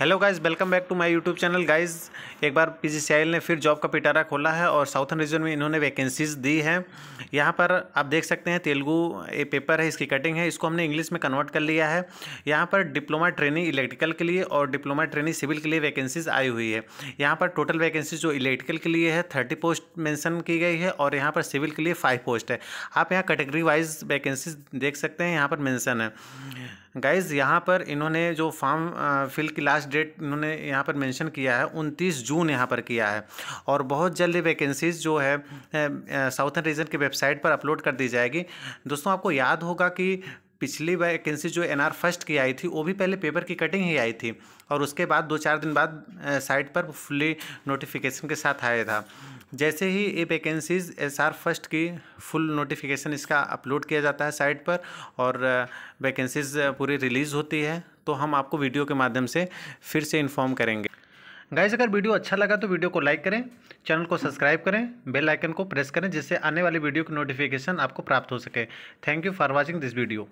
hello guys welcome back to my YouTube channel guys एक बार P ने फिर जॉब का पिटारा खोला है और साउथन रीजन में इन्होंने वैकेंसीज दी है यहाँ पर आप देख सकते हैं तेलुगु ए पेपर है इसकी कटिंग है इसको हमने इंग्लिश में कन्वर्ट कर लिया है यहाँ पर डिप्लोमा ट्रेनिंग इलेक्ट्रिकल के लिए और डिप्लोमा ट्रेनिंग सिविल के लिए वैकेंसीज आई हुई है यहाँ पर टोटल वैकेंसी जो इलेक्ट्रिकल के लिए है थर्टी पोस्ट मैंसन की गई है और यहाँ पर सिविल के लिए फाइव पोस्ट है आप यहाँ कैटेगरी वाइज वैकेंसीज देख सकते हैं यहाँ पर मैंसन है गाइज़ यहाँ पर इन्होंने जो फॉर्म फिल uh, की लास्ट लास्ट डेट उन्होंने यहाँ पर मेंशन किया है 29 जून यहाँ पर किया है और बहुत जल्दी वैकेंसीज़ जो है साउथर्न रीजन की वेबसाइट पर अपलोड कर दी जाएगी दोस्तों आपको याद होगा कि पिछली वैकेंसी जो एनआर फर्स्ट की आई थी वो भी पहले पेपर की कटिंग ही आई थी और उसके बाद दो चार दिन बाद साइट पर फुली नोटिफिकेशन के साथ आया था जैसे ही ये वैकेंसीज एस आर फर्स्ट की फुल नोटिफिकेशन इसका अपलोड किया जाता है साइट पर और वैकेंसीज पूरी रिलीज़ होती है तो हम आपको वीडियो के माध्यम से फिर से इन्फॉर्म करेंगे गाइज अगर वीडियो अच्छा लगा तो वीडियो को लाइक करें चैनल को सब्सक्राइब करें बेल आइकन को प्रेस करें जिससे आने वाली वीडियो की नोटिफिकेशन आपको प्राप्त हो सके thank you for watching this video